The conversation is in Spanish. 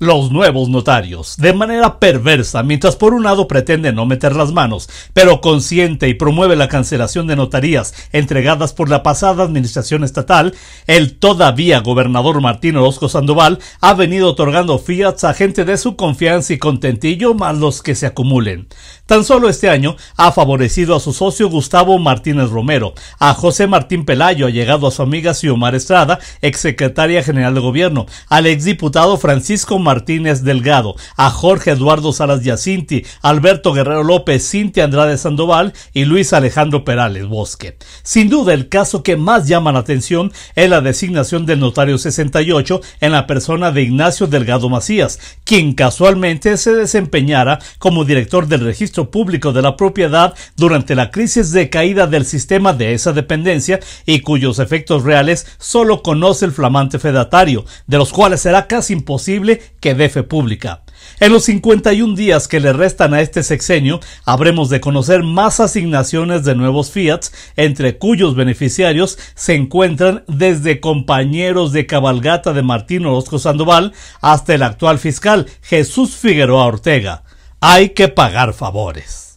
Los nuevos notarios, de manera perversa, mientras por un lado pretende no meter las manos, pero consiente y promueve la cancelación de notarías entregadas por la pasada administración estatal, el todavía gobernador Martín Orozco Sandoval ha venido otorgando fiats a gente de su confianza y contentillo más los que se acumulen. Tan solo este año ha favorecido a su socio Gustavo Martínez Romero, a José Martín Pelayo, ha llegado a su amiga Xiomara Estrada, exsecretaria general de gobierno, al exdiputado Francisco Martínez Delgado, a Jorge Eduardo Salas Yacinti, Alberto Guerrero López, Cintia Andrade Sandoval y Luis Alejandro Perales Bosque. Sin duda, el caso que más llama la atención es la designación del notario 68 en la persona de Ignacio Delgado Macías, quien casualmente se desempeñara como director del registro público de la propiedad durante la crisis de caída del sistema de esa dependencia y cuyos efectos reales solo conoce el flamante fedatario, de los cuales será casi imposible que fe Pública. En los 51 días que le restan a este sexenio, habremos de conocer más asignaciones de nuevos Fiats, entre cuyos beneficiarios se encuentran desde compañeros de cabalgata de Martín Orozco Sandoval hasta el actual fiscal Jesús Figueroa Ortega. Hay que pagar favores.